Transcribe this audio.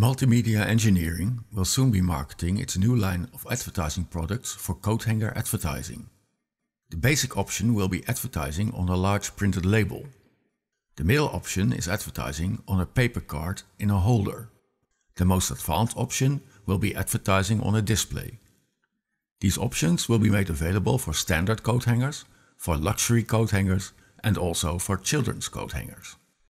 Multimedia Engineering will soon be marketing its new line of advertising products for coat hanger advertising. The basic option will be advertising on a large printed label. The middle option is advertising on a paper card in a holder. The most advanced option will be advertising on a display. These options will be made available for standard coat hangers, for luxury coat hangers and also for children's coat hangers.